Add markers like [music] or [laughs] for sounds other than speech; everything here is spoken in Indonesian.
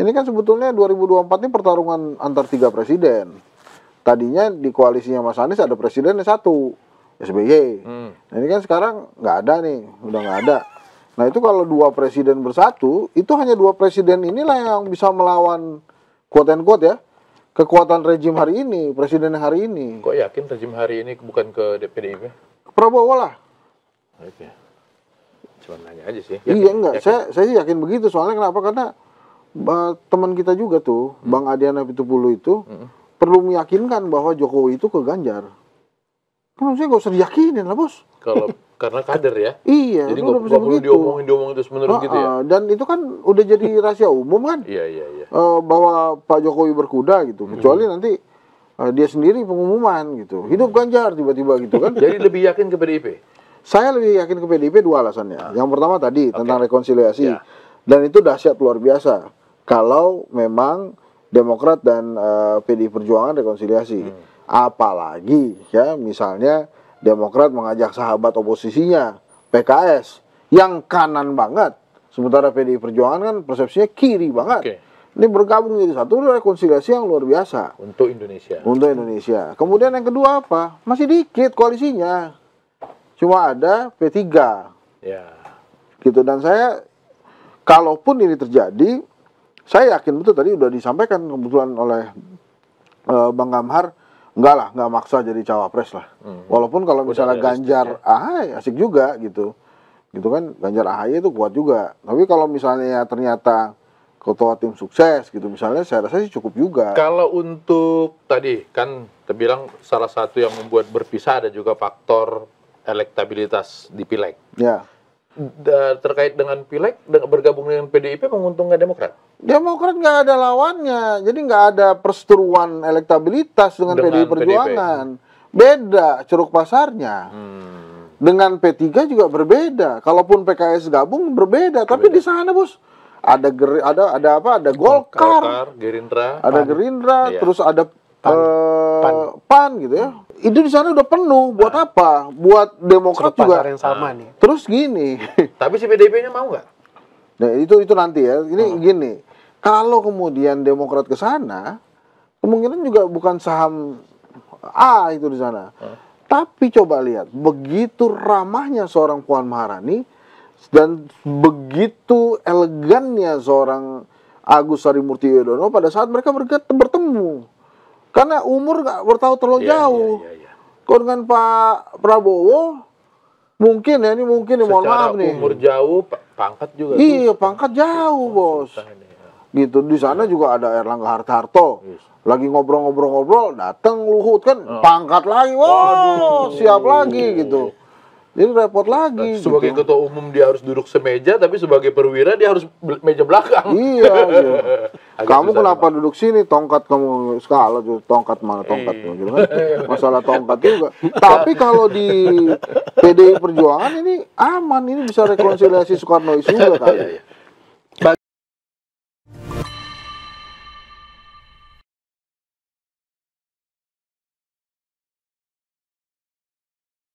Ini kan sebetulnya 2024 ini pertarungan antar tiga presiden. Tadinya di koalisinya Mas Anies ada presiden yang satu, SBY. Hmm. Nah, ini kan sekarang nggak ada nih, udah nggak ada. Nah itu kalau dua presiden bersatu, itu hanya dua presiden inilah yang bisa melawan quote and quote ya kekuatan rejim hari ini, presiden hari ini. Kok yakin rejim hari ini bukan ke Ke Prabowo lah. Oke. Cuma nanya aja sih. Iya, yakin, iya enggak, yakin. saya saya yakin begitu soalnya kenapa? Karena uh, teman kita juga tuh hmm. Bang Adiana Pitupulu itu hmm. perlu meyakinkan bahwa Jokowi itu ke Ganjar. Kan maksudnya nggak usah diyakinin lah bos. Kalau [laughs] karena kader ya. Iya. Jadi nggak perlu begitu. diomongin diomongin terus menerus nah, gitu ya. Ah, dan itu kan udah jadi [laughs] rahasia umum kan. Iya iya iya. Eh, bahwa Pak Jokowi berkuda gitu. Hmm. Kecuali nanti eh, dia sendiri pengumuman gitu. Hmm. Hidup Ganjar tiba-tiba gitu kan. [laughs] jadi lebih yakin ke PDIP. Saya lebih yakin ke PDIP dua alasannya. Ah. Yang pertama tadi okay. tentang rekonsiliasi. Yeah. Dan itu dahsyat luar biasa kalau memang Demokrat dan uh, PDI Perjuangan rekonsiliasi. Hmm. Apalagi ya misalnya Demokrat mengajak sahabat oposisinya PKS yang kanan banget, sementara PDI Perjuangan kan persepsinya kiri banget. Okay. Ini bergabung jadi satu rekonsiliasi yang luar biasa untuk Indonesia. Untuk Indonesia. Kemudian yang kedua apa? Masih dikit koalisinya. Cuma ada P3. Ya. Gitu dan saya kalaupun ini terjadi saya yakin betul tadi udah disampaikan kebetulan oleh uh, Bang Gamhar enggak lah enggak maksa jadi cawapres lah hmm. walaupun kalau misalnya Ganjar ya. Ahai asik juga gitu gitu kan Ganjar Ahai itu kuat juga tapi kalau misalnya ternyata ketua tim sukses gitu misalnya saya rasa sih cukup juga kalau untuk tadi kan terbilang salah satu yang membuat berpisah ada juga faktor elektabilitas di pileg ya terkait dengan pileg bergabung dengan PDIP menguntungkan Demokrat? Demokrat nggak ada lawannya, jadi nggak ada perseteruan elektabilitas dengan, dengan PDI Perjuangan. PDIP. Beda ceruk pasarnya. Hmm. Dengan P3 juga berbeda. Kalaupun PKS gabung berbeda, tapi di sana bos ada ger ada ada apa? Ada Golkar, Gerindra, ada Gerindra, iya. terus ada Pan. Uh, PAN. PAN gitu ya. Itu di sana udah penuh. Buat nah. apa? Buat Demokrat juga. yang sama nah. nih. Terus gini. [laughs] Tapi si PDIP-nya mau nggak? Nah, itu itu nanti ya. Ini hmm. gini. Kalau kemudian Demokrat ke sana, kemungkinan juga bukan saham A itu di sana. Hmm. Tapi coba lihat, begitu ramahnya seorang Puan Maharani dan begitu elegannya seorang Agus Sarimurti Yudhoyono pada saat mereka bertemu. Karena umur nggak bertahu terlalu yeah, iya, jauh. Yeah, yeah, yeah. Kalau dengan Pak Prabowo, mungkin ya ini mungkin nih, ya, mohon maaf nih. umur jauh, pangkat juga. Iya, tuh. pangkat jauh iya, bos. Ini, ya. Gitu di sana iya. juga ada Erlangga Hartarto. Yes. Lagi ngobrol-ngobrol-ngobrol, datang Luhut kan, oh. pangkat lagi, wow, Waduh. siap lagi gitu. Jadi repot lagi. Nah, sebagai gitu. ketua umum dia harus duduk semeja, tapi sebagai perwira dia harus meja belakang. Iya. iya. [laughs] kamu kenapa apa? duduk sini? Tongkat kamu skala tuh tongkat mana tongkat eh. tuh, gitu kan? Masalah tongkat juga. tapi kalau di PDI Perjuangan ini aman, ini bisa rekonsiliasi Soekarno juga [laughs] kan.